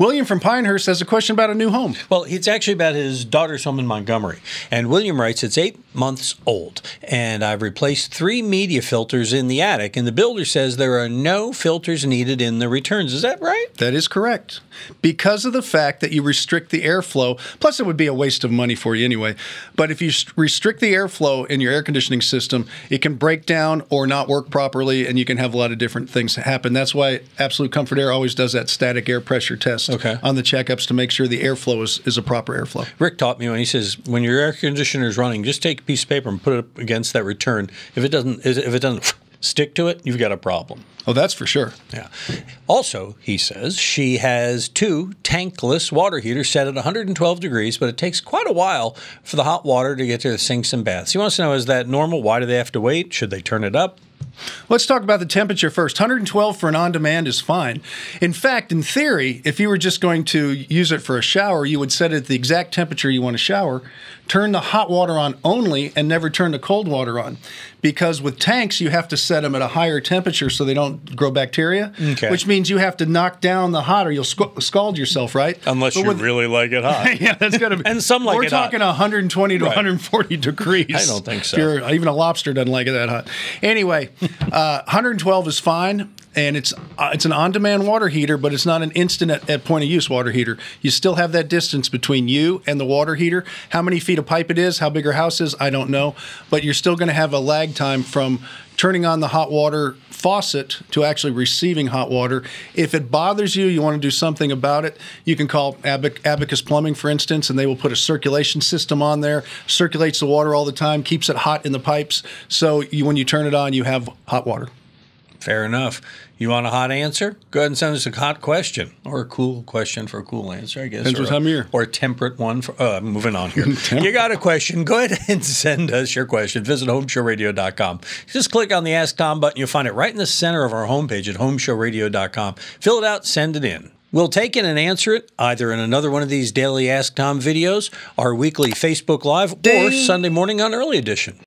William from Pinehurst has a question about a new home. Well, it's actually about his daughter's home in Montgomery. And William writes, It's eight months old, and I've replaced three media filters in the attic, and the builder says there are no filters needed in the returns. Is that right? That is correct. Because of the fact that you restrict the airflow, plus it would be a waste of money for you anyway, but if you restrict the airflow in your air conditioning system, it can break down or not work properly, and you can have a lot of different things happen. That's why Absolute Comfort Air always does that static air pressure test okay. on the checkups to make sure the airflow is, is a proper airflow. Rick taught me when he says when your air conditioner is running, just take a piece of paper and put it up against that return. If it doesn't, if it doesn't stick to it, you've got a problem. Oh, that's for sure. Yeah. Also, he says she has two tankless water heaters set at 112 degrees, but it takes quite a while for the hot water to get to the sinks and baths. He wants to know is that normal? Why do they have to wait? Should they turn it up? Let's talk about the temperature first. 112 for an on demand is fine. In fact, in theory, if you were just going to use it for a shower, you would set it at the exact temperature you want to shower, turn the hot water on only, and never turn the cold water on. Because with tanks, you have to set them at a higher temperature so they don't grow bacteria, okay. which means you have to knock down the hot or you'll scald yourself, right? Unless but you with, really like it hot. yeah, that's going to be. and some like We're it talking hot. 120 to right. 140 degrees. I don't think so. Even a lobster doesn't like it that hot. Anyway uh, 112 is fine, and it's uh, it's an on-demand water heater, but it's not an instant at, at point of use water heater. You still have that distance between you and the water heater. How many feet of pipe it is, how big your house is, I don't know, but you're still going to have a lag time from turning on the hot water faucet to actually receiving hot water. If it bothers you, you want to do something about it, you can call Abacus Plumbing, for instance, and they will put a circulation system on there, circulates the water all the time, keeps it hot in the pipes. So you, when you turn it on, you have hot water. Fair enough. You want a hot answer? Go ahead and send us a hot question or a cool question for a cool answer, I guess. Depends or, what time year. Or a temperate one. For, uh, moving on here. you got a question? Go ahead and send us your question. Visit homeshowradio.com. Just click on the Ask Tom button. You'll find it right in the center of our homepage at homeshowradio.com. Fill it out, send it in. We'll take it and answer it either in another one of these daily Ask Tom videos, our weekly Facebook Live, Ding. or Sunday morning on Early Edition.